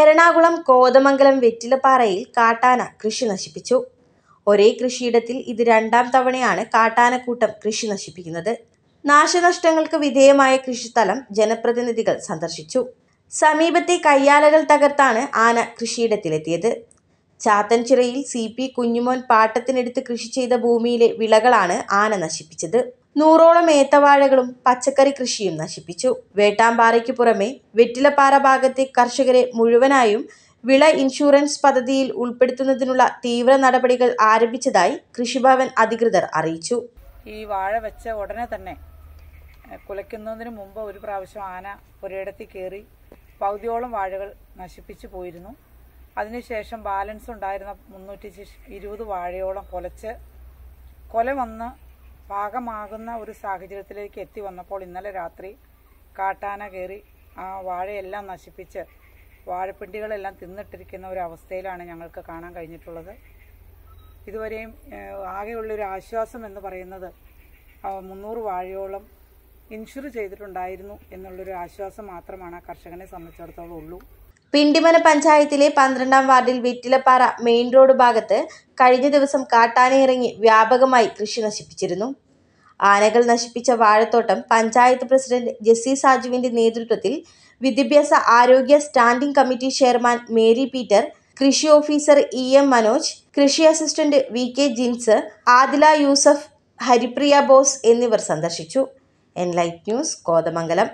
എറണാകുളം കോതമംഗലം വെറ്റിലപ്പാറയിൽ കാട്ടാന കൃഷി നശിപ്പിച്ചു ഒരേ കൃഷിയിടത്തിൽ ഇത് രണ്ടാം തവണയാണ് കാട്ടാനക്കൂട്ടം കൃഷി നശിപ്പിക്കുന്നത് നാശനഷ്ടങ്ങൾക്ക് വിധേയമായ കൃഷിസ്ഥലം ജനപ്രതിനിധികൾ സന്ദർശിച്ചു സമീപത്തെ കയ്യാലകൾ തകർത്താണ് ആന കൃഷിയിടത്തിലെത്തിയത് ചാത്തൻചിറയിൽ സി പി കുഞ്ഞുമോൻ പാട്ടത്തിനെടുത്ത് കൃഷി ചെയ്ത ഭൂമിയിലെ വിളകളാണ് ആന നശിപ്പിച്ചത് നൂറോളം ഏത്തവാഴകളും പച്ചക്കറി കൃഷിയും നശിപ്പിച്ചു വേട്ടാമ്പാറയ്ക്ക് പുറമെ വെറ്റിലപ്പാറ ഭാഗത്തെ കർഷകരെ മുഴുവനായും വിള ഇൻഷുറൻസ് പദ്ധതിയിൽ ഉൾപ്പെടുത്തുന്നതിനുള്ള തീവ്ര നടപടികൾ ആരംഭിച്ചതായി കൃഷിഭവൻ അധികൃതർ അറിയിച്ചു ഈ വാഴ വെച്ച ഉടനെ തന്നെ കുലയ്ക്കുന്നതിന് മുമ്പ് ഒരു പ്രാവശ്യം ആന ഒരിടത്ത് കയറി പകുതിയോളം വാഴകൾ നശിപ്പിച്ചു പോയിരുന്നു അതിനുശേഷം ബാലൻസ് ഉണ്ടായിരുന്ന മുന്നൂറ്റി ഇരുപത് വാഴയോളം കൊലച്ച് കൊല വന്ന് പാകമാകുന്ന ഒരു സാഹചര്യത്തിലേക്ക് എത്തി വന്നപ്പോൾ ഇന്നലെ രാത്രി കാട്ടാന കയറി ആ വാഴയെല്ലാം നശിപ്പിച്ച് വാഴപ്പിണ്ടികളെല്ലാം തിന്നിട്ടിരിക്കുന്ന ഒരു അവസ്ഥയിലാണ് ഞങ്ങൾക്ക് കാണാൻ കഴിഞ്ഞിട്ടുള്ളത് ഇതുവരെയും ആകെയുള്ളൊരു ആശ്വാസം എന്ന് പറയുന്നത് മുന്നൂറ് വാഴയോളം ഇൻഷുർ ചെയ്തിട്ടുണ്ടായിരുന്നു എന്നുള്ളൊരു ആശ്വാസം മാത്രമാണ് ആ കർഷകനെ സംബന്ധിച്ചിടത്തോളം ഉള്ളൂ പിണ്ടിമന പഞ്ചായത്തിലെ പന്ത്രണ്ടാം വാർഡിൽ വിറ്റിലപ്പാറ മെയിൻ റോഡ് ഭാഗത്ത് കഴിഞ്ഞ ദിവസം കാട്ടാനയിറങ്ങി വ്യാപകമായി കൃഷി നശിപ്പിച്ചിരുന്നു ആനകൾ നശിപ്പിച്ച വാഴത്തോട്ടം പഞ്ചായത്ത് പ്രസിഡന്റ് ജെസ്സി സാജുവിന്റെ നേതൃത്വത്തിൽ വിദ്യാഭ്യാസ ആരോഗ്യ standing committee chairman Mary Peter കൃഷി ഓഫീസർ ഇ എം മനോജ് കൃഷി assistant V K Jins Adila Yusuf Haripriya Bose എന്നിവർ സന്ദർശിച്ചു എൻലൈറ്റ് ന്യൂസ് കോതമംഗലം